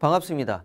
반갑습니다.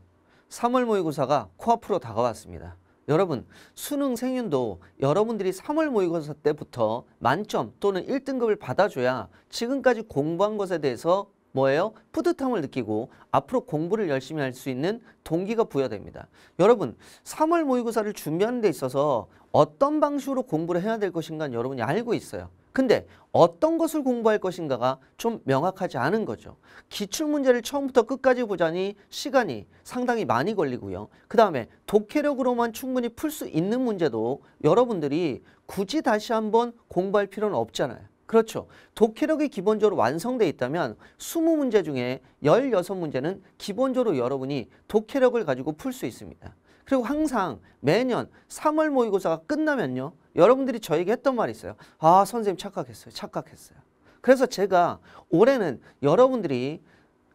3월 모의고사가 코앞으로 다가왔습니다. 여러분 수능 생윤도 여러분들이 3월 모의고사 때부터 만점 또는 1등급을 받아줘야 지금까지 공부한 것에 대해서 뭐예요? 뿌듯함을 느끼고 앞으로 공부를 열심히 할 수 있는 동기가 부여됩니다. 여러분 3월 모의고사를 준비하는 데 있어서 어떤 방식으로 공부를 해야 될 것인가 여러분이 알고 있어요. 근데 어떤 것을 공부할 것인가가 좀 명확하지 않은 거죠. 기출문제를 처음부터 끝까지 보자니 시간이 상당히 많이 걸리고요. 그 다음에 독해력으로만 충분히 풀 수 있는 문제도 여러분들이 굳이 다시 한번 공부할 필요는 없잖아요. 그렇죠. 독해력이 기본적으로 완성돼 있다면 20문제 중에 16문제는 기본적으로 여러분이 독해력을 가지고 풀 수 있습니다. 그리고 항상 매년 3월 모의고사가 끝나면요. 여러분들이 저에게 했던 말이 있어요. 아, 선생님 착각했어요. 착각했어요. 그래서 제가 올해는 여러분들이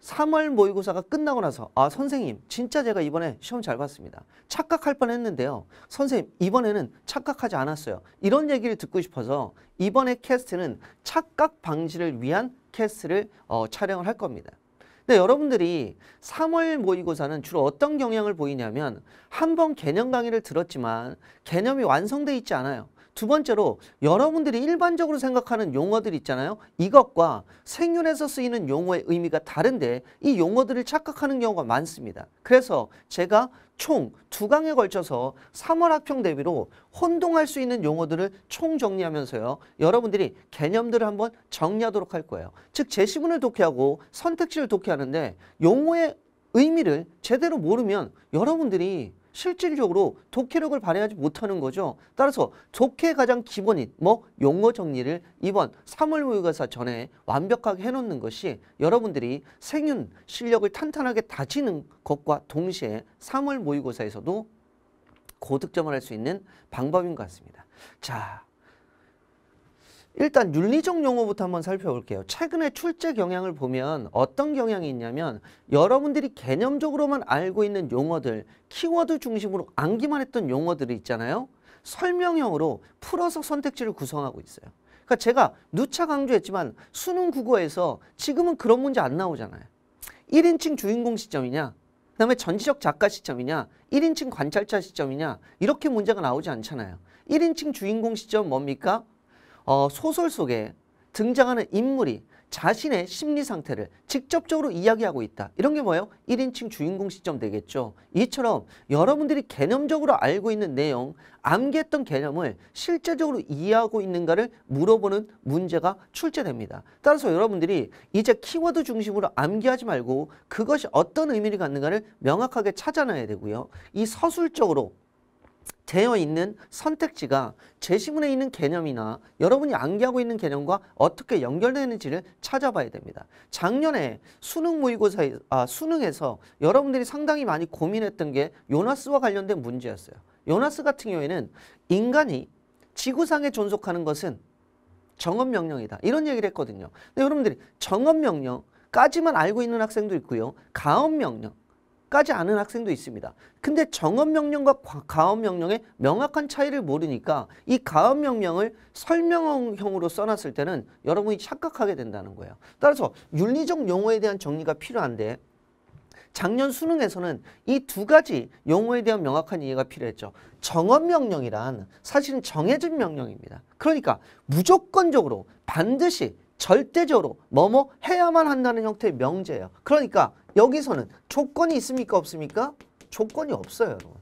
3월 모의고사가 끝나고 나서 아 선생님 진짜 제가 이번에 시험 잘 봤습니다. 착각할 뻔했는데요. 선생님 이번에는 착각하지 않았어요. 이런 얘기를 듣고 싶어서 이번에 캐스트는 착각 방지를 위한 캐스트를 어, 촬영을 할 겁니다. 근데 여러분들이 3월 모의고사는 주로 어떤 경향을 보이냐면 한 번 개념 강의를 들었지만 개념이 완성돼 있지 않아요. 두 번째로 여러분들이 일반적으로 생각하는 용어들 있잖아요. 이것과 생윤에서 쓰이는 용어의 의미가 다른데 이 용어들을 착각하는 경우가 많습니다. 그래서 제가 총 두 강에 걸쳐서 3월 학평 대비로 혼동할 수 있는 용어들을 총 정리하면서요. 여러분들이 개념들을 한번 정리하도록 할 거예요. 즉 제시문을 독해하고 선택지를 독해하는데 용어의 의미를 제대로 모르면 여러분들이 실질적으로 독해력을 발휘하지 못하는 거죠. 따라서 독해 가장 기본인 뭐 용어 정리를 이번 3월 모의고사 전에 완벽하게 해놓는 것이 여러분들이 생윤 실력을 탄탄하게 다지는 것과 동시에 3월 모의고사에서도 고득점을 할 수 있는 방법인 것 같습니다. 자, 일단 윤리적 용어부터 한번 살펴볼게요. 최근에 출제 경향을 보면 어떤 경향이 있냐면 여러분들이 개념적으로만 알고 있는 용어들, 키워드 중심으로 암기만 했던 용어들이 있잖아요. 설명형으로 풀어서 선택지를 구성하고 있어요. 그러니까 제가 누차 강조했지만 수능 국어에서 지금은 그런 문제 안 나오잖아요. 1인칭 주인공 시점이냐 그 다음에 전지적 작가 시점이냐 1인칭 관찰자 시점이냐 이렇게 문제가 나오지 않잖아요. 1인칭 주인공 시점 뭡니까? 어, 소설 속에 등장하는 인물이 자신의 심리 상태를 직접적으로 이야기하고 있다. 이런 게 뭐예요? 1인칭 주인공 시점 되겠죠. 이처럼 여러분들이 개념적으로 알고 있는 내용, 암기했던 개념을 실제적으로 이해하고 있는가를 물어보는 문제가 출제됩니다. 따라서 여러분들이 이제 키워드 중심으로 암기하지 말고 그것이 어떤 의미를 갖는가를 명확하게 찾아내야 되고요. 이 서술적으로 되어 있는 선택지가 제시문에 있는 개념이나 여러분이 암기하고 있는 개념과 어떻게 연결되는지를 찾아봐야 됩니다. 작년에 수능 모의고사 아, 수능에서 여러분들이 상당히 많이 고민했던 게 요나스와 관련된 문제였어요. 요나스 같은 경우에는 인간이 지구상에 존속하는 것은 정업명령이다. 이런 얘기를 했거든요. 근데 여러분들이 정업명령까지만 알고 있는 학생도 있고요. 가업명령 까지 아는 학생도 있습니다. 근데 정언명령과 가업명령의 명확한 차이를 모르니까 이 가업명령을 설명형으로 써놨을 때는 여러분이 착각하게 된다는 거예요. 따라서 윤리적 용어에 대한 정리가 필요한데 작년 수능에서는 이 두 가지 용어에 대한 명확한 이해가 필요했죠. 정언명령이란 사실은 정해진 명령입니다. 그러니까 무조건적으로 반드시 절대적으로 뭐뭐 해야만 한다는 형태의 명제예요. 그러니까 여기서는 조건이 있습니까? 없습니까? 조건이 없어요. 여러분.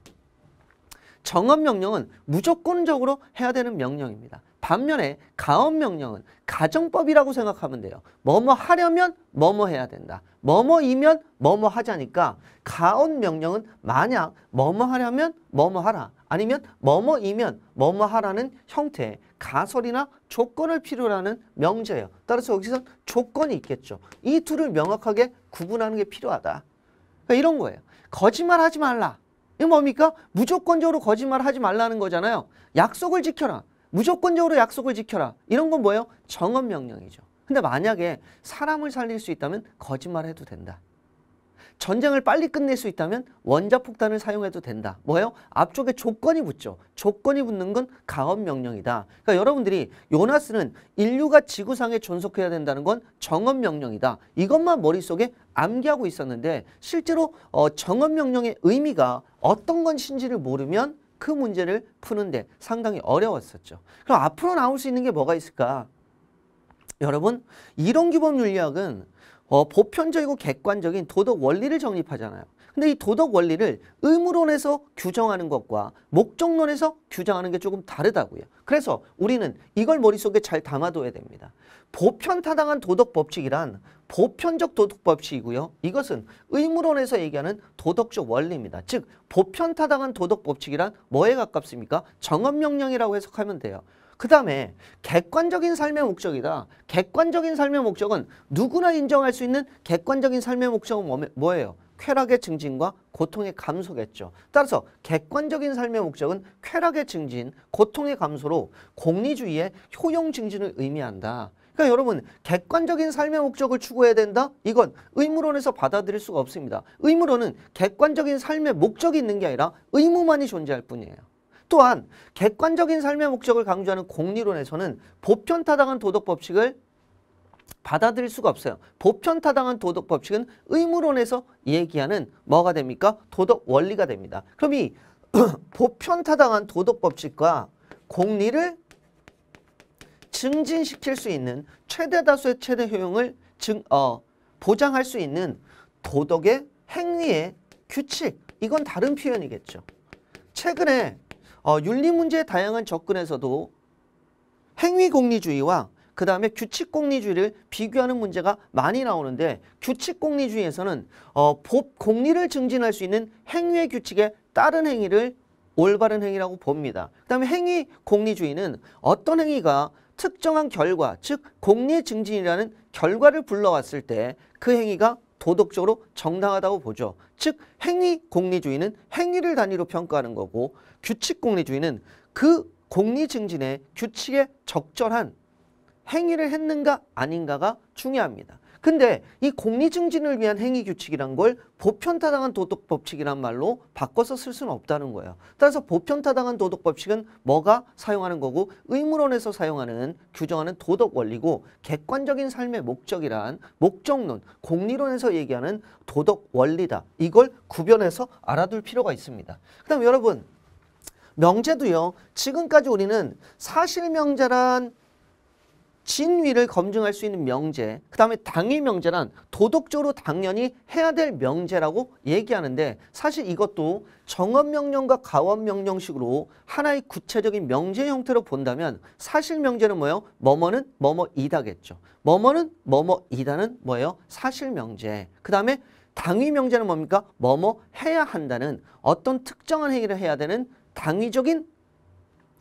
정업 명령은 무조건적으로 해야 되는 명령입니다. 반면에 가업명령은 가정법이라고 생각하면 돼요. 뭐뭐 하려면 뭐뭐 해야 된다. 뭐뭐이면 뭐뭐 하자니까 가업명령은 만약 뭐뭐 하려면 뭐뭐 하라 아니면 뭐뭐이면 뭐뭐 하라는 형태의 가설이나 조건을 필요로 하는 명제예요. 따라서 여기서 조건이 있겠죠. 이 둘을 명확하게 구분하는 게 필요하다. 그러니까 이런 거예요. 거짓말하지 말라. 이거 뭡니까? 무조건적으로 거짓말하지 말라는 거잖아요. 약속을 지켜라. 무조건적으로 약속을 지켜라. 이런 건 뭐예요? 정업 명령이죠. 근데 만약에 사람을 살릴 수 있다면 거짓말해도 된다. 전쟁을 빨리 끝낼 수 있다면 원자폭탄을 사용해도 된다. 뭐예요? 앞쪽에 조건이 붙죠. 조건이 붙는 건가업 명령이다. 그러니까 여러분들이 요나스는 인류가 지구상에 존속해야 된다는 건 정업 명령이다. 이것만 머릿속에 암기하고 있었는데 실제로 어, 정업 명령의 의미가 어떤 건신지를 모르면 그 문제를 푸는데 상당히 어려웠었죠. 그럼 앞으로 나올 수 있는 게 뭐가 있을까? 여러분 이론기법 윤리학은 어, 보편적이고 객관적인 도덕 원리를 정립하잖아요. 근데 이 도덕 원리를 의무론에서 규정하는 것과 목적론에서 규정하는 게 조금 다르다고요. 그래서 우리는 이걸 머릿속에 잘 담아둬야 됩니다. 보편타당한 도덕 법칙이란 보편적 도덕 법칙이고요. 이것은 의무론에서 얘기하는 도덕적 원리입니다. 즉 보편타당한 도덕 법칙이란 뭐에 가깝습니까? 정업명령이라고 해석하면 돼요. 그 다음에 객관적인 삶의 목적이다. 객관적인 삶의 목적은 누구나 인정할 수 있는 객관적인 삶의 목적은 뭐예요? 쾌락의 증진과 고통의 감소겠죠. 따라서 객관적인 삶의 목적은 쾌락의 증진, 고통의 감소로 공리주의의 효용 증진을 의미한다. 그러니까 여러분 객관적인 삶의 목적을 추구해야 된다? 이건 의무론에서 받아들일 수가 없습니다. 의무론은 객관적인 삶의 목적이 있는 게 아니라 의무만이 존재할 뿐이에요. 또한 객관적인 삶의 목적을 강조하는 공리론에서는 보편타당한 도덕법칙을 받아들일 수가 없어요. 보편타당한 도덕법칙은 의무론에서 얘기하는 뭐가 됩니까? 도덕 원리가 됩니다. 그럼 이 보편타당한 도덕법칙과 공리를 증진시킬 수 있는 최대 다수의 최대 효용을 증, 어, 보장할 수 있는 도덕의 행위의 규칙 이건 다른 표현이겠죠. 최근에 어, 윤리 문제의 다양한 접근에서도 행위 공리주의와 그 다음에 규칙 공리주의를 비교하는 문제가 많이 나오는데 규칙 공리주의에서는 어, 법 공리를 증진할 수 있는 행위의 규칙에 따른 행위를 올바른 행위라고 봅니다. 그 다음에 행위 공리주의는 어떤 행위가 특정한 결과, 즉 공리의 증진이라는 결과를 불러왔을 때 그 행위가 도덕적으로 정당하다고 보죠. 즉 행위 공리주의는 행위를 단위로 평가하는 거고 규칙 공리주의는 그 공리 증진의 규칙에 적절한 행위를 했는가 아닌가가 중요합니다. 근데 이 공리 증진을 위한 행위 규칙이란 걸 보편타당한 도덕 법칙이란 말로 바꿔서 쓸 수는 없다는 거예요. 따라서 보편타당한 도덕 법칙은 뭐가 사용하는 거고 의무론에서 사용하는 규정하는 도덕 원리고 객관적인 삶의 목적이란 목적론, 공리론에서 얘기하는 도덕 원리다. 이걸 구별해서 알아둘 필요가 있습니다. 그다음 여러분 명제도요. 지금까지 우리는 사실명제란 진위를 검증할 수 있는 명제 그 다음에 당위 명제란 도덕적으로 당연히 해야 될 명제라고 얘기하는데 사실 이것도 정언명령과 가원명령식으로 하나의 구체적인 명제 형태로 본다면 사실 명제는 뭐예요? 뭐뭐는 뭐뭐이다겠죠. 뭐뭐는 뭐뭐이다는 뭐예요? 사실 명제 그 다음에 당위 명제는 뭡니까? 뭐뭐 해야 한다는 어떤 특정한 행위를 해야 되는 당위적인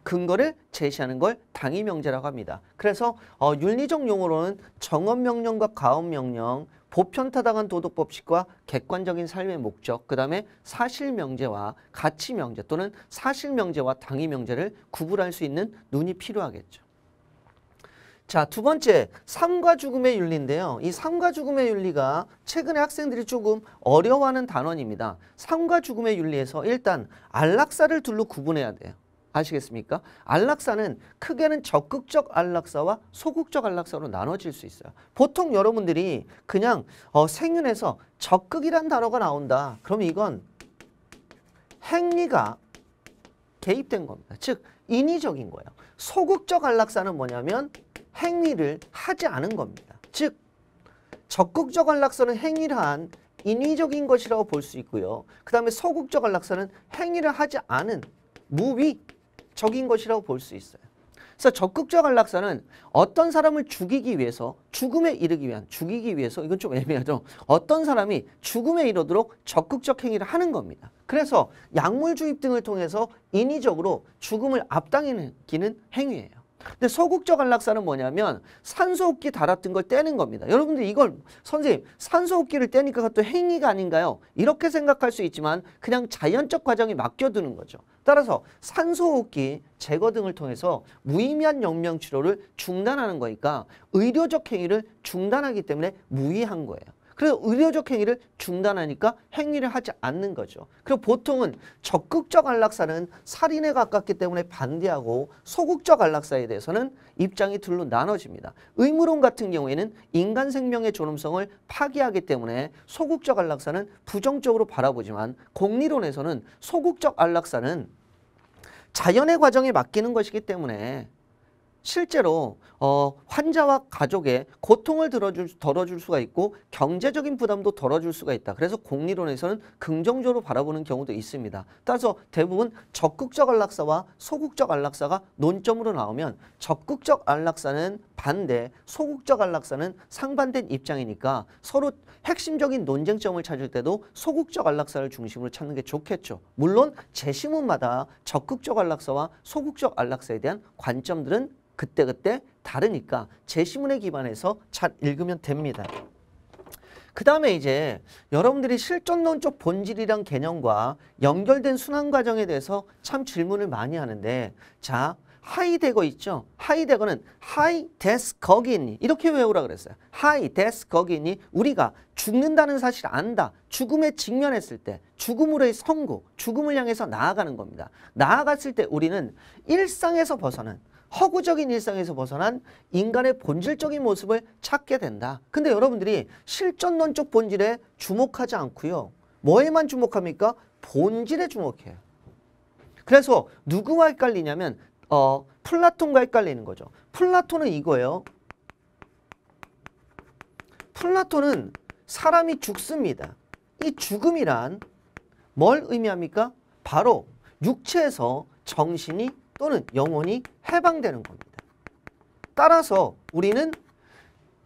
근거를 제시하는 걸 당위 명제라고 합니다. 그래서 어, 윤리적 용어로는 정언 명령과 가언 명령, 보편타당한 도덕법칙과 객관적인 삶의 목적, 그 다음에 사실명제와 가치명제 또는 사실명제와 당위명제를 구분할 수 있는 눈이 필요하겠죠. 자, 두 번째, 삶과 죽음의 윤리인데요. 이 삶과 죽음의 윤리가 최근에 학생들이 조금 어려워하는 단원입니다. 삶과 죽음의 윤리에서 일단 안락사를 둘로 구분해야 돼요. 아시겠습니까? 안락사는 크게는 적극적 안락사와 소극적 안락사로 나눠질 수 있어요. 보통 여러분들이 그냥 어, 생윤에서 적극이란 단어가 나온다. 그럼 이건 행위가 개입된 겁니다. 즉 인위적인 거예요. 소극적 안락사는 뭐냐면 행위를 하지 않은 겁니다. 즉 적극적 안락사는 행위를 한 인위적인 것이라고 볼 수 있고요. 그 다음에 소극적 안락사는 행위를 하지 않은 무비 적인 것이라고 볼 수 있어요. 그래서 적극적 안락사는 어떤 사람을 죽이기 위해서 죽음에 이르기 위한 죽이기 위해서 이건 좀 애매하죠. 어떤 사람이 죽음에 이르도록 적극적 행위를 하는 겁니다. 그래서 약물 주입 등을 통해서 인위적으로 죽음을 앞당기는 행위예요. 근데 소극적 안락사는 뭐냐면 산소호흡기 달았던 걸 떼는 겁니다. 여러분들 이걸 선생님 산소호흡기를 떼니까 그 행위가 아닌가요? 이렇게 생각할 수 있지만 그냥 자연적 과정이 맡겨두는 거죠. 따라서 산소호흡기 제거 등을 통해서 무의미한 영명 치료를 중단하는 거니까 의료적 행위를 중단하기 때문에 무의한 거예요. 그래서 의료적 행위를 중단하니까 행위를 하지 않는 거죠. 그리고 보통은 적극적 안락사는 살인에 가깝기 때문에 반대하고 소극적 안락사에 대해서는 입장이 둘로 나눠집니다. 의무론 같은 경우에는 인간 생명의 존엄성을 파괴하기 때문에 소극적 안락사는 부정적으로 바라보지만 공리론에서는 소극적 안락사는 자연의 과정에 맡기는 것이기 때문에 실제로 어, 환자와 가족의 고통을 들어줄, 덜어줄 수가 있고 경제적인 부담도 덜어줄 수가 있다. 그래서 공리론에서는 긍정적으로 바라보는 경우도 있습니다. 따라서 대부분 적극적 안락사와 소극적 안락사가 논점으로 나오면 적극적 안락사는 반대, 소극적 안락사는 상반된 입장이니까 서로 핵심적인 논쟁점을 찾을 때도 소극적 안락사를 중심으로 찾는 게 좋겠죠. 물론 재심문마다 적극적 안락사와 소극적 안락사에 대한 관점들은 그때그때 다르니까 제시문에 기반해서 잘 읽으면 됩니다. 그 다음에 이제 여러분들이 실존론적 본질이란 개념과 연결된 순환 과정에 대해서 참 질문을 많이 하는데 자 하이데거 있죠? 하이데거는 하이 데스 거기니 있 이렇게 외우라 그랬어요. 하이 데스 거기니 있 우리가 죽는다는 사실을 안다. 죽음에 직면했을 때 죽음으로의 선고, 죽음을 향해서 나아가는 겁니다. 나아갔을 때 우리는 일상에서 벗어난 허구적인 일상에서 벗어난 인간의 본질적인 모습을 찾게 된다. 근데 여러분들이 실전론적 본질에 주목하지 않고요. 뭐에만 주목합니까? 본질에 주목해요. 그래서 누구와 헷갈리냐면 어, 플라톤과 헷갈리는 거죠. 플라톤은 이거예요. 플라톤은 사람이 죽습니다. 이 죽음이란 뭘 의미합니까? 바로 육체에서 정신이 또는 영혼이 해방되는 겁니다. 따라서 우리는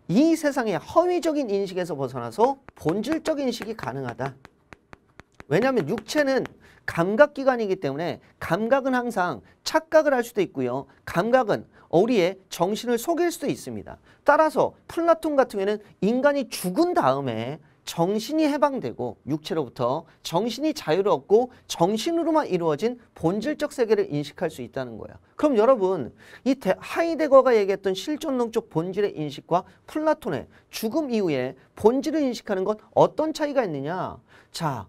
이 세상의 허위적인 인식에서 벗어나서 본질적 인식이 가능하다. 왜냐하면 육체는 감각기관이기 때문에 감각은 항상 착각을 할 수도 있고요. 감각은 우리의 정신을 속일 수도 있습니다. 따라서 플라톤 같은 경우에는 인간이 죽은 다음에 정신이 해방되고 육체로부터 정신이 자유롭고 정신으로만 이루어진 본질적 세계를 인식할 수 있다는 거예요. 그럼 여러분 이 대, 하이데거가 얘기했던 실존론적 본질의 인식과 플라톤의 죽음 이후에 본질을 인식하는 건 어떤 차이가 있느냐? 자,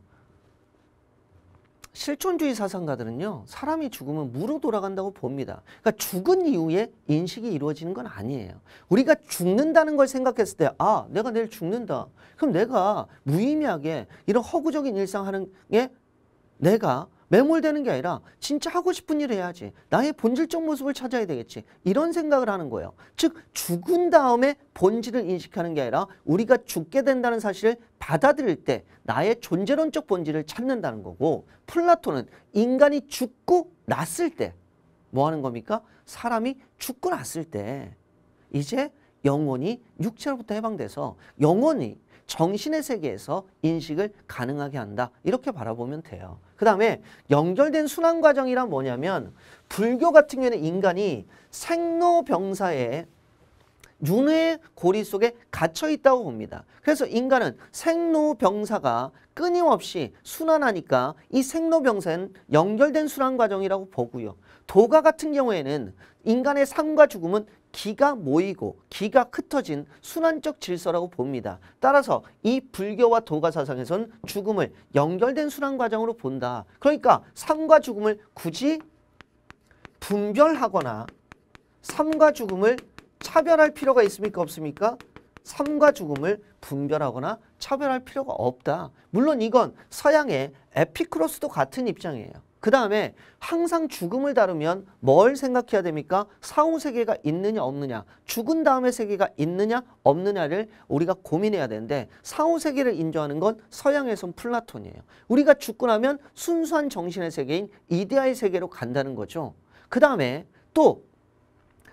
실존주의 사상가들은요 사람이 죽으면 무로 돌아간다고 봅니다 그러니까 죽은 이후에 인식이 이루어지는 건 아니에요 우리가 죽는다는 걸 생각했을 때아 내가 내일 죽는다 그럼 내가 무의미하게 이런 허구적인 일상하는 게 내가 매몰되는 게 아니라 진짜 하고 싶은 일을 해야지. 나의 본질적 모습을 찾아야 되겠지. 이런 생각을 하는 거예요. 즉 죽은 다음에 본질을 인식하는 게 아니라 우리가 죽게 된다는 사실을 받아들일 때 나의 존재론적 본질을 찾는다는 거고 플라톤은 인간이 죽고 났을 때 뭐 하는 겁니까? 사람이 죽고 났을 때 이제 영혼이 육체로부터 해방돼서 영혼이 정신의 세계에서 인식을 가능하게 한다. 이렇게 바라보면 돼요. 그 다음에 연결된 순환 과정이란 뭐냐면 불교 같은 경우에는 인간이 생로병사의 윤회 고리 속에 갇혀 있다고 봅니다. 그래서 인간은 생로병사가 끊임없이 순환하니까 이 생로병사는 연결된 순환 과정이라고 보고요. 도가 같은 경우에는 인간의 삶과 죽음은 기가 모이고 기가 흩어진 순환적 질서라고 봅니다. 따라서 이 불교와 도가 사상에선 죽음을 연결된 순환 과정으로 본다. 그러니까 삶과 죽음을 굳이 분별하거나 삶과 죽음을 차별할 필요가 있습니까? 없습니까? 삶과 죽음을 분별하거나 차별할 필요가 없다. 물론 이건 서양의 에피크로스도 같은 입장이에요. 그 다음에 항상 죽음을 다루면 뭘 생각해야 됩니까? 사후 세계가 있느냐 없느냐 죽은 다음에 세계가 있느냐 없느냐를 우리가 고민해야 되는데 사후 세계를 인정하는 건 서양에선 플라톤이에요. 우리가 죽고 나면 순수한 정신의 세계인 이데아의 세계로 간다는 거죠. 그 다음에 또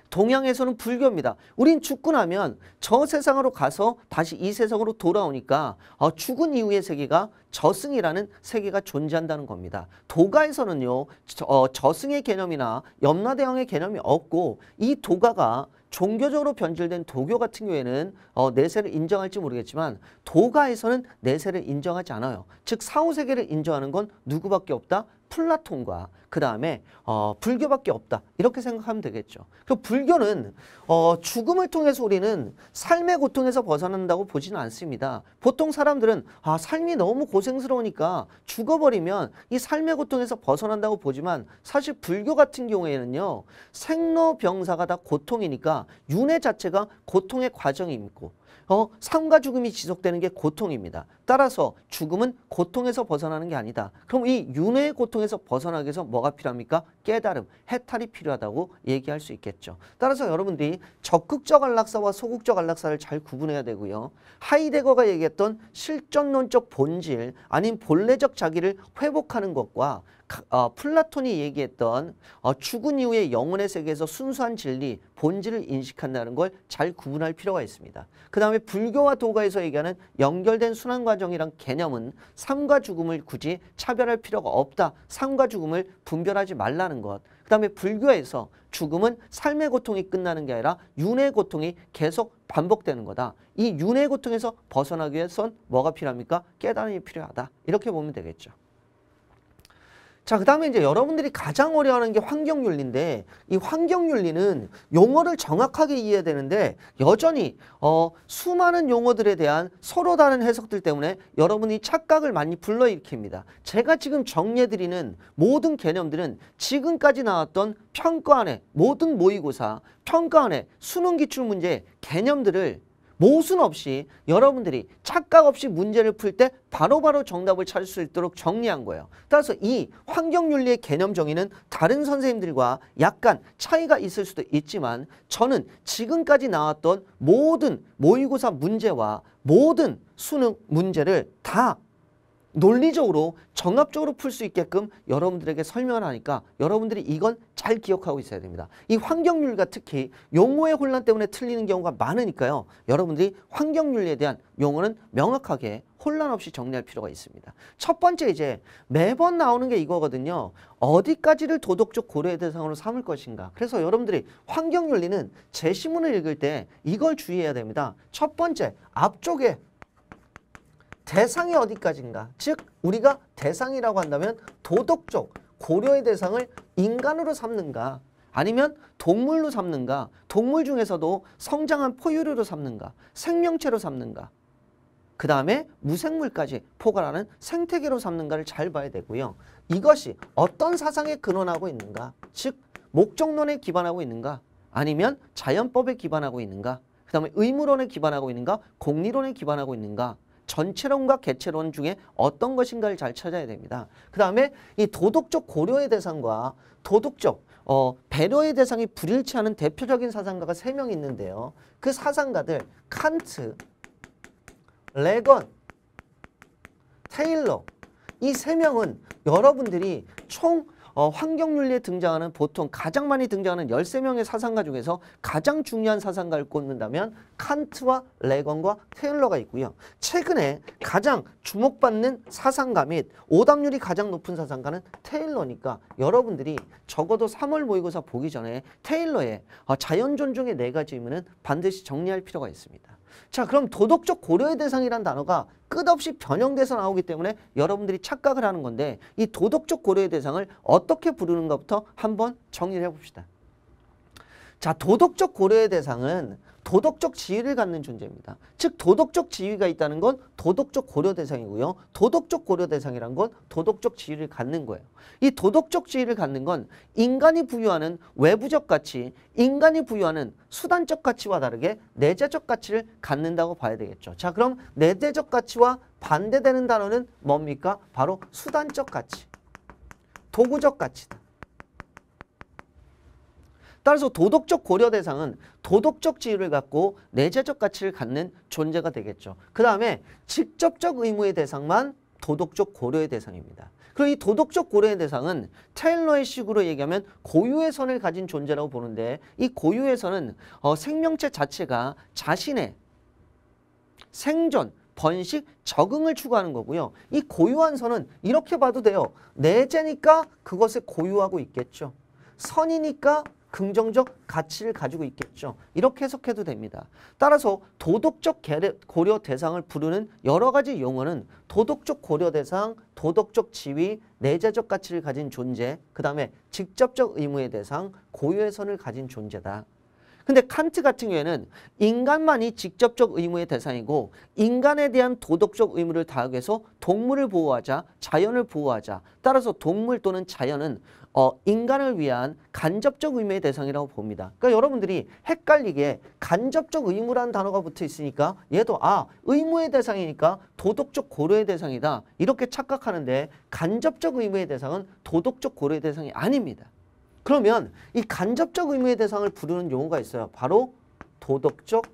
동양에서는 불교입니다. 우린 죽고 나면 저 세상으로 가서 다시 이 세상으로 돌아오니까 어, 죽은 이후의 세계가 저승이라는 세계가 존재한다는 겁니다. 도가에서는요. 저, 어, 저승의 개념이나 염라대왕의 개념이 없고 이 도가가 종교적으로 변질된 도교 같은 경우에는 어, 내세를 인정할지 모르겠지만 도가에서는 내세를 인정하지 않아요. 즉 사후세계를 인정하는 건 누구밖에 없다? 플라톤과 그 다음에 어, 불교밖에 없다 이렇게 생각하면 되겠죠. 그 불교는 어, 죽음을 통해서 우리는 삶의 고통에서 벗어난다고 보지는 않습니다. 보통 사람들은 아 삶이 너무 고생스러우니까 죽어버리면 이 삶의 고통에서 벗어난다고 보지만 사실 불교 같은 경우에는요 생로병사가 다 고통이니까 윤회 자체가 고통의 과정이 있고 어, 삶과 죽음이 지속되는 게 고통입니다. 따라서 죽음은 고통에서 벗어나는 게 아니다. 그럼 이 윤회의 고통에서 벗어나기 위해서 뭐가 필요합니까? 깨달음, 해탈이 필요하다고 얘기할 수 있겠죠. 따라서 여러분들이 적극적 안락사와 소극적 안락사를 잘 구분해야 되고요. 하이데거가 얘기했던 실존론적 본질 아닌 본래적 자기를 회복하는 것과 어, 플라톤이 얘기했던 어, 죽은 이후의 영혼의 세계에서 순수한 진리, 본질을 인식한다는 걸 잘 구분할 필요가 있습니다. 그 다음에 불교와 도가에서 얘기하는 연결된 순환 과정이란 개념은 삶과 죽음을 굳이 차별할 필요가 없다. 삶과 죽음을 분별하지 말라는 것. 그 다음에 불교에서 죽음은 삶의 고통이 끝나는 게 아니라 윤의 고통이 계속 반복되는 거다. 이 윤의 고통에서 벗어나기 위해선 뭐가 필요합니까? 깨달음이 필요하다. 이렇게 보면 되겠죠. 자, 그 다음에 이제 여러분들이 가장 어려워하는 게 환경윤리인데 이 환경윤리는 용어를 정확하게 이해해야 되는데 여전히 어, 수많은 용어들에 대한 서로 다른 해석들 때문에 여러분이 착각을 많이 불러일으킵니다. 제가 지금 정리해드리는 모든 개념들은 지금까지 나왔던 평가안에 모든 모의고사, 평가안에 수능 기출문제 개념들을 모순 없이 여러분들이 착각 없이 문제를 풀 때 바로바로 정답을 찾을 수 있도록 정리한 거예요. 따라서 이 환경윤리의 개념 정의는 다른 선생님들과 약간 차이가 있을 수도 있지만 저는 지금까지 나왔던 모든 모의고사 문제와 모든 수능 문제를 다 논리적으로 정합적으로 풀 수 있게끔 여러분들에게 설명을 하니까 여러분들이 이건 잘 기억하고 있어야 됩니다. 이 환경윤리가 특히 용어의 혼란 때문에 틀리는 경우가 많으니까요. 여러분들이 환경윤리에 대한 용어는 명확하게 혼란 없이 정리할 필요가 있습니다. 첫 번째 이제 매번 나오는 게 이거거든요. 어디까지를 도덕적 고려의 대상으로 삼을 것인가. 그래서 여러분들이 환경윤리는 제시문을 읽을 때 이걸 주의해야 됩니다. 첫 번째 앞쪽에 대상이 어디까지인가 즉 우리가 대상이라고 한다면 도덕적 고려의 대상을 인간으로 삼는가 아니면 동물로 삼는가 동물 중에서도 성장한 포유류로 삼는가 생명체로 삼는가 그 다음에 무생물까지 포괄하는 생태계로 삼는가를 잘 봐야 되고요. 이것이 어떤 사상에 근원하고 있는가 즉 목적론에 기반하고 있는가 아니면 자연법에 기반하고 있는가 그 다음에 의무론에 기반하고 있는가 공리론에 기반하고 있는가 전체론과 개체론 중에 어떤 것인가를 잘 찾아야 됩니다. 그 다음에 이 도덕적 고려의 대상과 도덕적 어, 배려의 대상이 불일치하는 대표적인 사상가가 세 명 있는데요. 그 사상가들 칸트, 레건, 테일러 이 세 명은 여러분들이 총 어, 환경윤리에 등장하는 보통 가장 많이 등장하는 열세 명의 사상가 중에서 가장 중요한 사상가를 꼽는다면 칸트와 레건과 테일러가 있고요. 최근에 가장 주목받는 사상가 및 오답률이 가장 높은 사상가는 테일러니까 여러분들이 적어도 3월 모의고사 보기 전에 테일러의 어, 자연존중의 네 가지 의무는 반드시 정리할 필요가 있습니다. 자 그럼 도덕적 고려의 대상이란 단어가 끝없이 변형돼서 나오기 때문에 여러분들이 착각을 하는 건데 이 도덕적 고려의 대상을 어떻게 부르는가부터 한번 정리를 해봅시다. 자 도덕적 고려의 대상은 도덕적 지위를 갖는 존재입니다. 즉 도덕적 지위가 있다는 건 도덕적 고려 대상이고요. 도덕적 고려 대상이란 건 도덕적 지위를 갖는 거예요. 이 도덕적 지위를 갖는 건 인간이 부여하는 외부적 가치, 인간이 부여하는 수단적 가치와 다르게 내재적 가치를 갖는다고 봐야 되겠죠. 자 그럼 내재적 가치와 반대되는 단어는 뭡니까? 바로 수단적 가치, 도구적 가치다. 따라서 도덕적 고려 대상은 도덕적 지위를 갖고 내재적 가치를 갖는 존재가 되겠죠. 그 다음에 직접적 의무의 대상만 도덕적 고려의 대상입니다. 그럼 이 도덕적 고려의 대상은 테일러의 식으로 얘기하면 고유의 선을 가진 존재라고 보는데 이 고유의 선은 어, 생명체 자체가 자신의 생존, 번식, 적응을 추구하는 거고요. 이 고유한 선은 이렇게 봐도 돼요. 내재니까 그것을 고유하고 있겠죠. 선이니까 긍정적 가치를 가지고 있겠죠. 이렇게 해석해도 됩니다. 따라서 도덕적 고려 대상을 부르는 여러 가지 용어는 도덕적 고려 대상, 도덕적 지위, 내재적 가치를 가진 존재, 그 다음에 직접적 의무의 대상, 고유의 선을 가진 존재다. 근데 칸트 같은 경우에는 인간만이 직접적 의무의 대상이고 인간에 대한 도덕적 의무를 다하기 위해서 동물을 보호하자, 자연을 보호하자. 따라서 동물 또는 자연은 어, 인간을 위한 간접적 의무의 대상이라고 봅니다. 그러니까 여러분들이 헷갈리게 간접적 의무라는 단어가 붙어 있으니까 얘도 아 의무의 대상이니까 도덕적 고려의 대상이다 이렇게 착각하는데 간접적 의무의 대상은 도덕적 고려의 대상이 아닙니다. 그러면 이 간접적 의무의 대상을 부르는 용어가 있어요. 바로 도덕적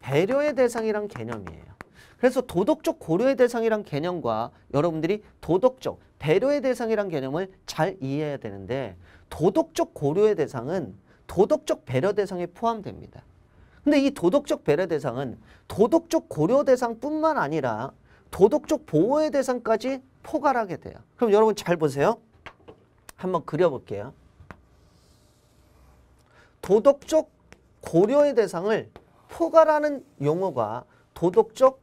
배려의 대상이란 개념이에요. 그래서 도덕적 고려의 대상이란 개념과 여러분들이 도덕적 배려의 대상이란 개념을 잘 이해해야 되는데 도덕적 고려의 대상은 도덕적 배려 대상에 포함됩니다. 근데 이 도덕적 배려 대상은 도덕적 고려 대상뿐만 아니라 도덕적 보호의 대상까지 포괄하게 돼요. 그럼 여러분 잘 보세요. 한번 그려볼게요. 도덕적 고려의 대상을 포괄하는 용어가 도덕적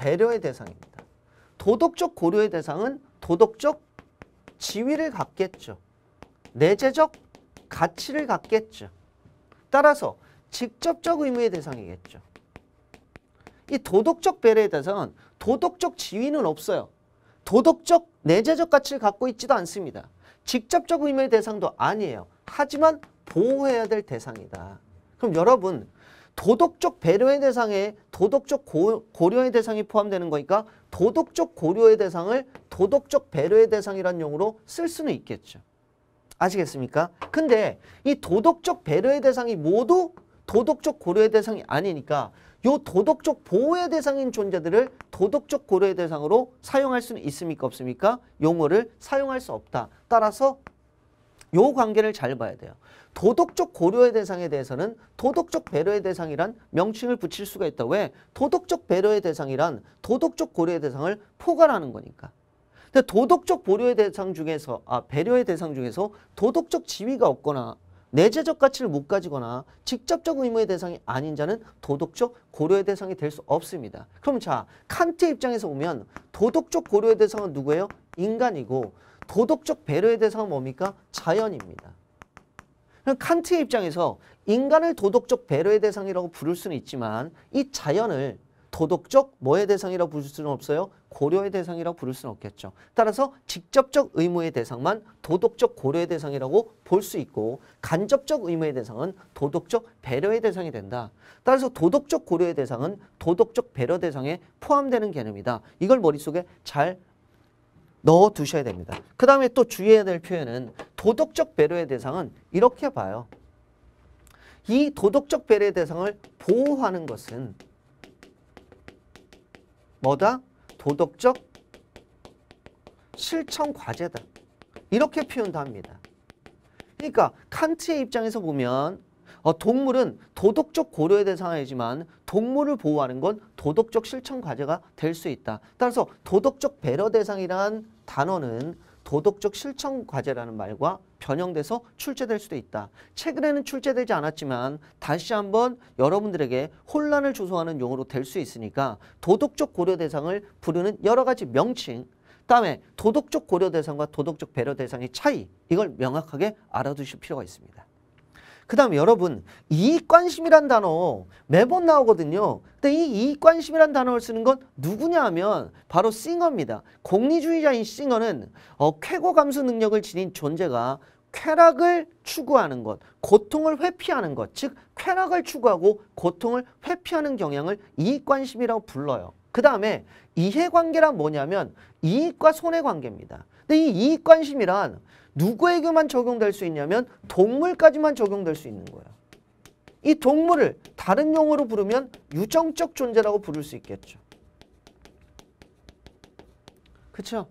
배려의 대상입니다. 도덕적 고려의 대상은 도덕적 지위를 갖겠죠. 내재적 가치를 갖겠죠. 따라서 직접적 의무의 대상이겠죠. 이 도덕적 배려에 대해서는 도덕적 지위는 없어요. 도덕적 내재적 가치를 갖고 있지도 않습니다. 직접적 의무의 대상도 아니에요. 하지만 보호해야 될 대상이다. 그럼 여러분 도덕적 배려의 대상에 도덕적 고, 고려의 대상이 포함되는 거니까 도덕적 고려의 대상을 도덕적 배려의 대상이란 용어로 쓸 수는 있겠죠. 아시겠습니까? 근데 이 도덕적 배려의 대상이 모두 도덕적 고려의 대상이 아니니까 요 도덕적 보호의 대상인 존재들을 도덕적 고려의 대상으로 사용할 수는 있습니까 없습니까? 용어를 사용할 수 없다. 따라서 요 관계를 잘 봐야 돼요. 도덕적 고려의 대상에 대해서는 도덕적 배려의 대상이란 명칭을 붙일 수가 있다. 왜? 도덕적 배려의 대상이란 도덕적 고려의 대상을 포괄하는 거니까. 근데 도덕적 보려의 대상 중에서 아 배려의 대상 중에서 도덕적 지위가 없거나 내재적 가치를 못 가지거나 직접적 의무의 대상이 아닌 자는 도덕적 고려의 대상이 될 수 없습니다. 그럼 자 칸트 입장에서 보면 도덕적 고려의 대상은 누구예요? 인간이고 도덕적 배려의 대상은 뭡니까? 자연입니다. 칸트의 입장에서 인간을 도덕적 배려의 대상이라고 부를 수는 있지만 이 자연을 도덕적 뭐의 대상이라고 부를 수는 없어요? 고려의 대상이라고 부를 수는 없겠죠. 따라서 직접적 의무의 대상만 도덕적 고려의 대상이라고 볼 수 있고 간접적 의무의 대상은 도덕적 배려의 대상이 된다. 따라서 도덕적 고려의 대상은 도덕적 배려 대상에 포함되는 개념이다. 이걸 머릿속에 잘 넣어두셔야 됩니다. 그 다음에 또 주의해야 될 표현은 도덕적 배려의 대상은 이렇게 봐요. 이 도덕적 배려의 대상을 보호하는 것은 뭐다? 도덕적 실천 과제다. 이렇게 표현도 합니다. 그러니까 칸트의 입장에서 보면 어, 동물은 도덕적 고려의 대상이지만 동물을 보호하는 건 도덕적 실천 과제가 될 수 있다. 따라서 도덕적 배려 대상이란 단어는 도덕적 실천 과제라는 말과 변형돼서 출제될 수도 있다. 최근에는 출제되지 않았지만 다시 한번 여러분들에게 혼란을 조성하는 용어로 될 수 있으니까 도덕적 고려 대상을 부르는 여러 가지 명칭 그다음에 도덕적 고려 대상과 도덕적 배려 대상의 차이 이걸 명확하게 알아두실 필요가 있습니다. 그 다음에 여러분 이익관심이란 단어 매번 나오거든요. 근데 이 이익관심이란 단어를 쓰는 건 누구냐 하면 바로 싱어입니다. 공리주의자인 싱어는 어, 쾌고 감수 능력을 지닌 존재가 쾌락을 추구하는 것, 고통을 회피하는 것, 즉 쾌락을 추구하고 고통을 회피하는 경향을 이익관심이라고 불러요. 그 다음에 이해관계란 뭐냐면 이익과 손해관계입니다. 근데 이 이익관심이란 누구에게만 적용될 수 있냐면 동물까지만 적용될 수 있는 거야. 이 동물을 다른 용어로 부르면 유정적 존재라고 부를 수 있겠죠. 그렇죠?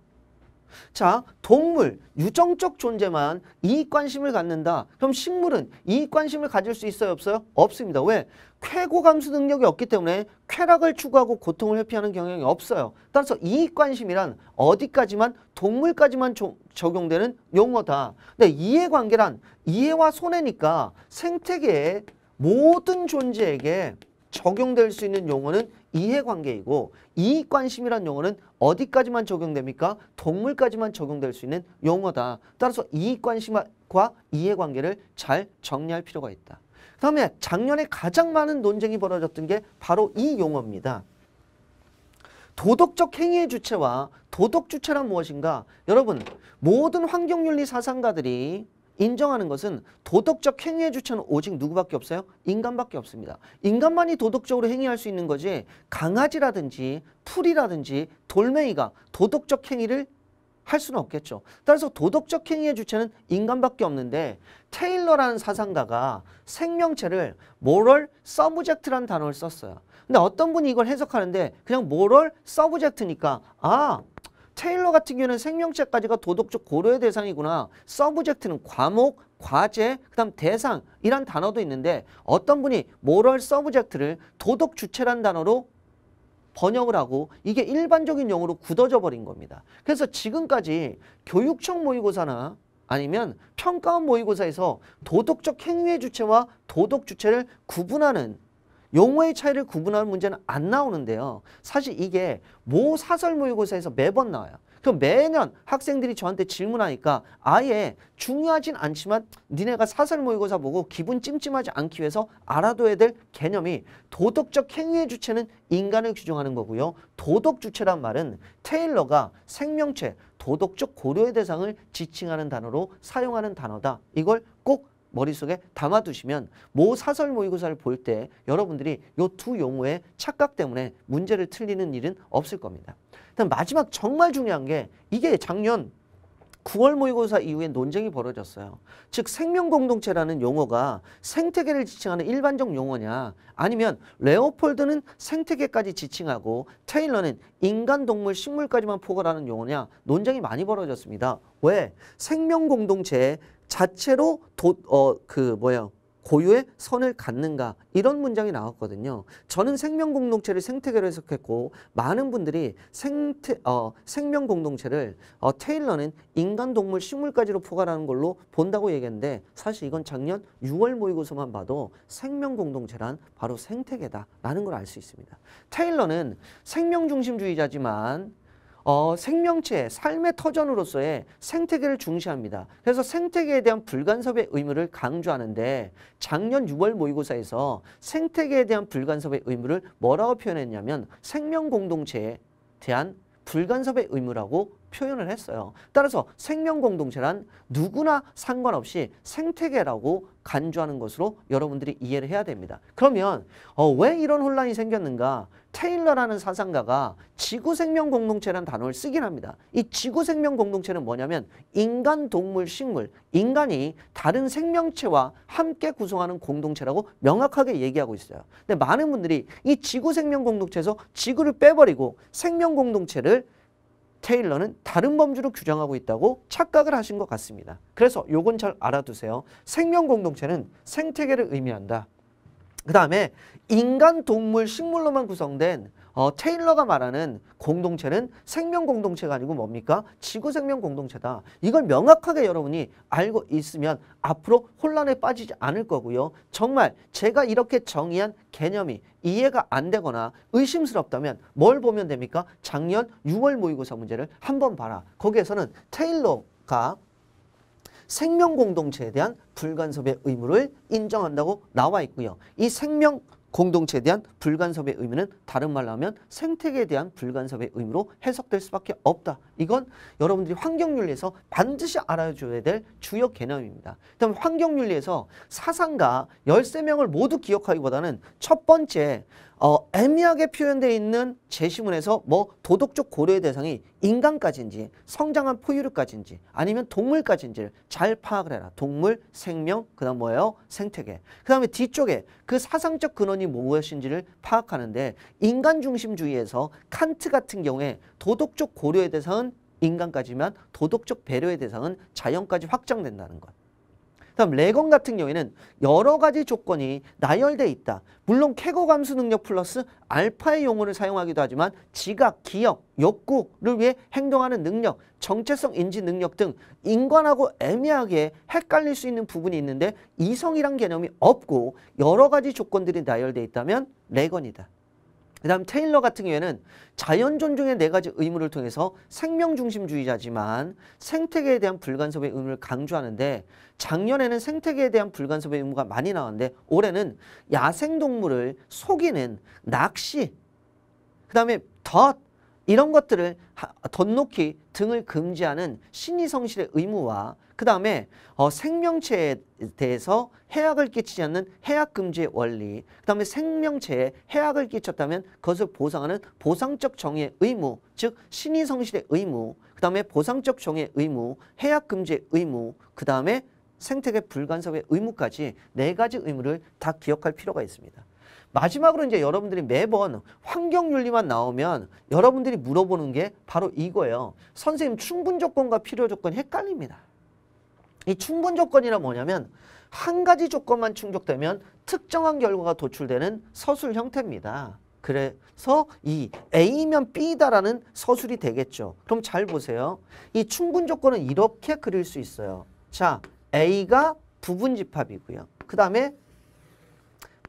자, 동물, 유정적 존재만 이익 관심을 갖는다. 그럼 식물은 이익 관심을 가질 수 있어요? 없어요? 없습니다. 왜? 쾌고 감수 능력이 없기 때문에 쾌락을 추구하고 고통을 회피하는 경향이 없어요. 따라서 이익 관심이란 어디까지만 동물까지만 조, 적용되는 용어다. 근데 이해관계란 이해와 손해니까 생태계의 모든 존재에게 적용될 수 있는 용어는 이해관계이고 이익관심이란 용어는 어디까지만 적용됩니까? 동물까지만 적용될 수 있는 용어다. 따라서 이익관심과 이해관계를 잘 정리할 필요가 있다. 그 다음에 작년에 가장 많은 논쟁이 벌어졌던 게 바로 이 용어입니다. 도덕적 행위의 주체와 도덕 주체란 무엇인가? 여러분 모든 환경윤리 사상가들이 인정하는 것은 도덕적 행위의 주체는 오직 누구밖에 없어요? 인간밖에 없습니다. 인간만이 도덕적으로 행위할 수 있는 거지 강아지라든지 풀이라든지 돌멩이가 도덕적 행위를 할 수는 없겠죠. 따라서 도덕적 행위의 주체는 인간밖에 없는데 테일러라는 사상가가 생명체를 모럴 서브젝트라는 단어를 썼어요. 근데 어떤 분이 이걸 해석하는데 그냥 모럴 서브젝트니까 아 테일러 같은 경우는 생명체까지가 도덕적 고려의 대상이구나. 서브젝트는 과목, 과제, 그 다음 대상 이란 단어도 있는데 어떤 분이 모럴 서브젝트를 도덕 주체란 단어로 번역을 하고 이게 일반적인 용어로 굳어져 버린 겁니다. 그래서 지금까지 교육청 모의고사나 아니면 평가원 모의고사에서 도덕적 행위의 주체와 도덕 주체를 구분하는 용어의 차이를 구분하는 문제는 안 나오는데요. 사실 이게 모 사설 모의고사에서 매번 나와요. 그럼 매년 학생들이 저한테 질문하니까 아예 중요하진 않지만 니네가 사설 모의고사 보고 기분 찜찜하지 않기 위해서 알아둬야 될 개념이 도덕적 행위의 주체는 인간을 규정하는 거고요. 도덕 주체란 말은 테일러가 생명체, 도덕적 고려의 대상을 지칭하는 단어로 사용하는 단어다. 이걸 머릿속에 담아두시면 모 사설 모의고사를 볼 때 여러분들이 요 두 용어의 착각 때문에 문제를 틀리는 일은 없을 겁니다. 마지막 정말 중요한 게 이게 작년 9월 모의고사 이후에 논쟁이 벌어졌어요. 즉 생명공동체라는 용어가 생태계를 지칭하는 일반적 용어냐 아니면 레오폴드는 생태계까지 지칭하고 테일러는 인간, 동물, 식물까지만 포괄하는 용어냐 논쟁이 많이 벌어졌습니다. 왜? 생명공동체에 자체로 도, 어, 그 뭐야 고유의 선을 갖는가 이런 문장이 나왔거든요. 저는 생명 공동체를 생태계로 해석했고 많은 분들이 생태 어, 생명 공동체를 어, 테일러는 인간 동물 식물까지로 포괄하는 걸로 본다고 얘기했는데 사실 이건 작년 6월 모의고사만 봐도 생명 공동체란 바로 생태계다라는 걸 알 수 있습니다. 테일러는 생명 중심주의자지만 어, 생명체, 삶의 터전으로서의 생태계를 중시합니다. 그래서 생태계에 대한 불간섭의 의무를 강조하는데 작년 6월 모의고사에서 생태계에 대한 불간섭의 의무를 뭐라고 표현했냐면 생명공동체에 대한 불간섭의 의무라고 표현을 했어요. 따라서 생명공동체란 누구나 상관없이 생태계라고 간주하는 것으로 여러분들이 이해를 해야 됩니다. 그러면 어, 왜 이런 혼란이 생겼는가? 테일러라는 사상가가 지구생명 공동체라는 단어를 쓰긴 합니다. 이 지구생명 공동체는 뭐냐면 인간, 동물, 식물, 인간이 다른 생명체와 함께 구성하는 공동체라고 명확하게 얘기하고 있어요. 근데 많은 분들이 이 지구생명 공동체에서 지구를 빼버리고 생명 공동체를 테일러는 다른 범주로 규정하고 있다고 착각을 하신 것 같습니다. 그래서 요건 잘 알아두세요. 생명 공동체는 생태계를 의미한다. 그 다음에 인간, 동물, 식물로만 구성된 어, 테일러가 말하는 공동체는 생명 공동체가 아니고 뭡니까? 지구 생명 공동체다. 이걸 명확하게 여러분이 알고 있으면 앞으로 혼란에 빠지지 않을 거고요. 정말 제가 이렇게 정의한 개념이 이해가 안 되거나 의심스럽다면 뭘 보면 됩니까? 작년 6월 모의고사 문제를 한번 봐라. 거기에서는 테일러가 생명 공동체에 대한 불간섭의 의무를 인정한다고 나와 있고요. 이 생명 공동체에 대한 불간섭의 의무는 다른 말로 하면 생태계에 대한 불간섭의 의무로 해석될 수밖에 없다. 이건 여러분들이 환경윤리에서 반드시 알아줘야 될 주요 개념입니다. 그럼 환경윤리에서 사상가 열세 명을 모두 기억하기보다는 첫 번째 어, 애매하게 표현되어 있는 제시문에서 뭐 도덕적 고려의 대상이 인간까지인지 성장한 포유류까지인지 아니면 동물까지인지를 잘 파악을 해라. 동물, 생명, 그 다음 뭐예요? 생태계. 그 다음에 뒤쪽에 그 사상적 근원이 무엇인지를 파악하는데 인간 중심주의에서 칸트 같은 경우에 도덕적 고려의 대상은 인간까지만 도덕적 배려의 대상은 자연까지 확장된다는 것. 다음 레건 같은 경우에는 여러 가지 조건이 나열돼 있다. 물론 캐고 감수 능력 플러스 알파의 용어를 사용하기도 하지만 지각, 기억, 욕구를 위해 행동하는 능력, 정체성 인지 능력 등 인간하고 애매하게 헷갈릴 수 있는 부분이 있는데 이성이란 개념이 없고 여러 가지 조건들이 나열돼 있다면 레건이다. 그 다음 테일러 같은 경우에는 자연 존중의 네 가지 의무를 통해서 생명중심주의자지만 생태계에 대한 불간섭의 의무를 강조하는데 작년에는 생태계에 대한 불간섭의 의무가 많이 나왔는데 올해는 야생동물을 속이는 낚시, 그 다음에 덫, 이런 것들을 덧놓기 등을 금지하는 신의성실의 의무와 그 다음에 어, 생명체에 대해서 해악을 끼치지 않는 해악금지의 원리 그 다음에 생명체에 해악을 끼쳤다면 그것을 보상하는 보상적 정의의 의무 즉 신의 성실의 의무 그 다음에 보상적 정의의 의무 해악금지의 의무 그 다음에 생태계 불간섭의 의무까지 네 가지 의무를 다 기억할 필요가 있습니다. 마지막으로 이제 여러분들이 매번 환경윤리만 나오면 여러분들이 물어보는 게 바로 이거예요. 선생님 충분조건과 필요조건 헷갈립니다. 이 충분 조건이란 뭐냐면 한 가지 조건만 충족되면 특정한 결과가 도출되는 서술 형태입니다. 그래서 이 A면 B다라는 서술이 되겠죠. 그럼 잘 보세요. 이 충분 조건은 이렇게 그릴 수 있어요. 자, A가 부분 집합이고요. 그 다음에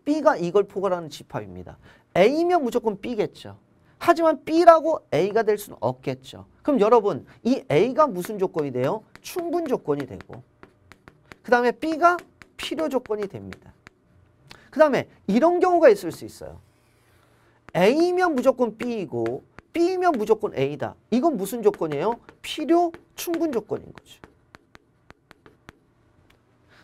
B가 이걸 포괄하는 집합입니다. A면 무조건 B겠죠. 하지만 B라고 A가 될 수는 없겠죠. 그럼 여러분 이 A가 무슨 조건이 돼요? 충분 조건이 되고 그 다음에 B가 필요 조건이 됩니다. 그 다음에 이런 경우가 있을 수 있어요. A면 무조건 B이고 B면 무조건 A다. 이건 무슨 조건이에요? 필요 충분 조건인 거죠.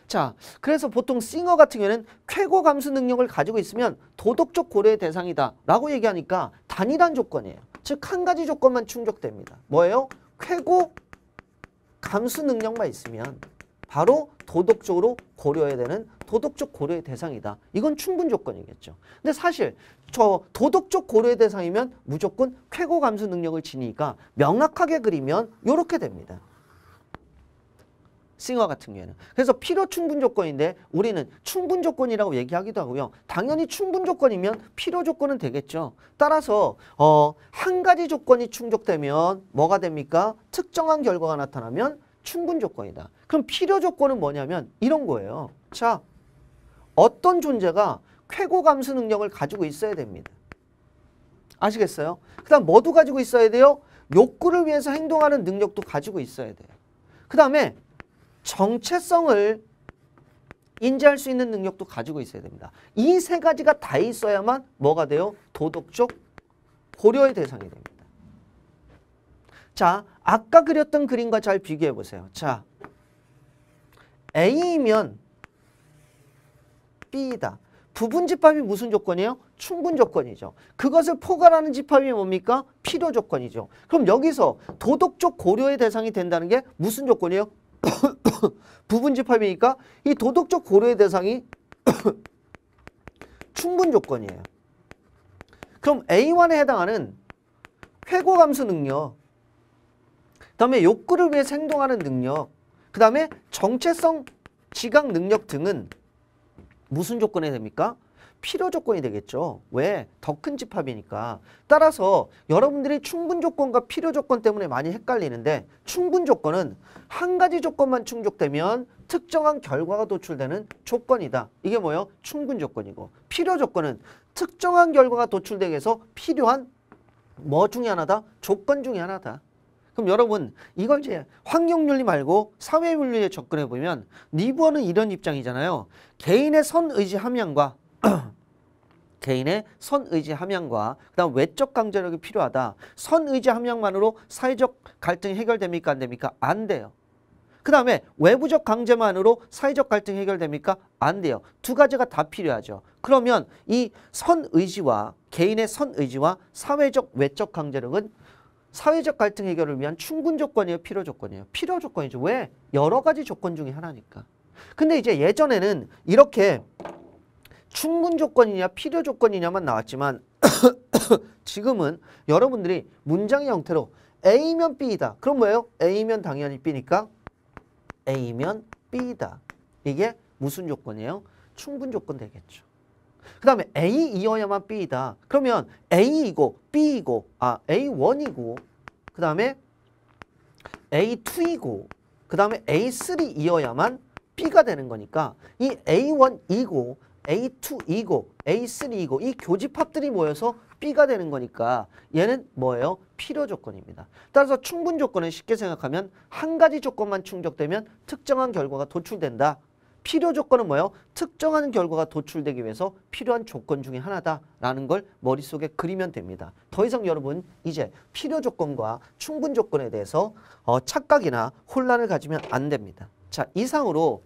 자, 그래서 보통 싱어 같은 경우에는 쾌고 감수 능력을 가지고 있으면 도덕적 고려의 대상이다 라고 얘기하니까 단일한 조건이에요. 즉 한 가지 조건만 충족됩니다. 뭐예요? 쾌고 감수 능력만 있으면 바로 도덕적으로 고려해야 되는 도덕적 고려의 대상이다. 이건 충분 조건이겠죠. 근데 사실 저 도덕적 고려의 대상이면 무조건 쾌고 감수 능력을 지니까 명확하게 그리면 이렇게 됩니다. 싱어 같은 경우에는. 그래서 필요 충분 조건인데 우리는 충분 조건이라고 얘기하기도 하고요. 당연히 충분 조건이면 필요 조건은 되겠죠. 따라서 어, 한 가지 조건이 충족되면 뭐가 됩니까? 특정한 결과가 나타나면 충분 조건이다. 그럼 필요 조건은 뭐냐면 이런 거예요. 자, 어떤 존재가 쾌고 감수 능력을 가지고 있어야 됩니다. 아시겠어요? 그 다음 뭐도 가지고 있어야 돼요? 욕구를 위해서 행동하는 능력도 가지고 있어야 돼요. 그 다음에 정체성을 인지할 수 있는 능력도 가지고 있어야 됩니다. 이 세 가지가 다 있어야만 뭐가 돼요? 도덕적 고려의 대상이 됩니다. 자, 아까 그렸던 그림과 잘 비교해 보세요. 자, A면 b 다 부분 집합이 무슨 조건이에요? 충분 조건이죠. 그것을 포괄하는 집합이 뭡니까? 필요 조건이죠. 그럼 여기서 도덕적 고려의 대상이 된다는 게 무슨 조건이에요? 부분 집합이니까 이 도덕적 고려의 대상이 충분 조건이에요. 그럼 A1에 해당하는 회고감수 능력 다음에 욕구를 위해 행동하는 능력, 그 다음에 정체성 지각 능력 등은 무슨 조건이 됩니까? 필요 조건이 되겠죠. 왜? 더 큰 집합이니까. 따라서 여러분들이 충분 조건과 필요 조건 때문에 많이 헷갈리는데 충분 조건은 한 가지 조건만 충족되면 특정한 결과가 도출되는 조건이다. 이게 뭐예요? 충분 조건이고 필요 조건은 특정한 결과가 도출되게해서 필요한 뭐 중에 하나다? 조건 중에 하나다. 그럼 여러분 이걸 이제 환경윤리 말고 사회윤리에 접근해보면 니부어는 이런 입장이잖아요. 개인의 선의지 함양과 개인의 선의지 함양과 그다음 외적 강제력이 필요하다. 선의지 함양만으로 사회적 갈등이 해결됩니까 안 됩니까? 안 돼요. 그다음에 외부적 강제만으로 사회적 갈등이 해결됩니까? 안 돼요. 두 가지가 다 필요하죠. 그러면 이 선의지와 개인의 선의지와 사회적 외적 강제력은 사회적 갈등 해결을 위한 충분 조건이에요? 필요 조건이에요? 필요 조건이죠. 왜? 여러 가지 조건 중에 하나니까. 근데 이제 예전에는 이렇게 충분 조건이냐 필요 조건이냐만 나왔지만 지금은 여러분들이 문장의 형태로 A면 B이다. 그럼 뭐예요? A면 당연히 B니까 A면 B다. 이게 무슨 조건이에요? 충분 조건 되겠죠. 그 다음에 A이어야만 B이다. 그러면 A이고 B이고 아 A1이고 그 다음에 A2이고 그 다음에 A3이어야만 B가 되는 거니까 이 A1이고 A2이고 A3이고 이 교집합들이 모여서 B가 되는 거니까 얘는 뭐예요? 필요 조건입니다. 따라서 충분 조건을 쉽게 생각하면 한 가지 조건만 충족되면 특정한 결과가 도출된다. 필요 조건은 뭐예요? 특정한 결과가 도출되기 위해서 필요한 조건 중에 하나다라는 걸 머릿속에 그리면 됩니다. 더 이상 여러분 이제 필요 조건과 충분 조건에 대해서 어, 착각이나 혼란을 가지면 안 됩니다. 자 이상으로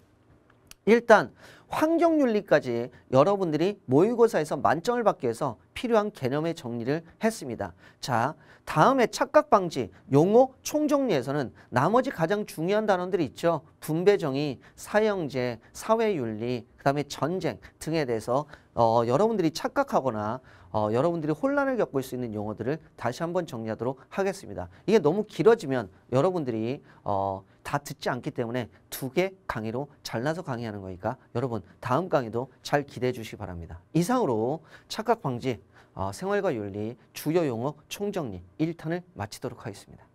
일단 환경윤리까지 여러분들이 모의고사에서 만점을 받기 위해서 필요한 개념의 정리를 했습니다. 자, 다음에 착각 방지 용어 총정리에서는 나머지 가장 중요한 단원들이 있죠. 분배 정의, 사형제, 사회 윤리, 그다음에 전쟁 등에 대해서 어, 여러분들이 착각하거나 어, 여러분들이 혼란을 겪을 수 있는 용어들을 다시 한번 정리하도록 하겠습니다. 이게 너무 길어지면 여러분들이 어, 다 듣지 않기 때문에 두 개 강의로 잘라서 강의하는 거니까 여러분 다음 강의도 잘 기대해 주시기 바랍니다. 이상으로 착각 방지 아, 생활과 윤리 주요 용어 총정리 1탄을 마치도록 하겠습니다.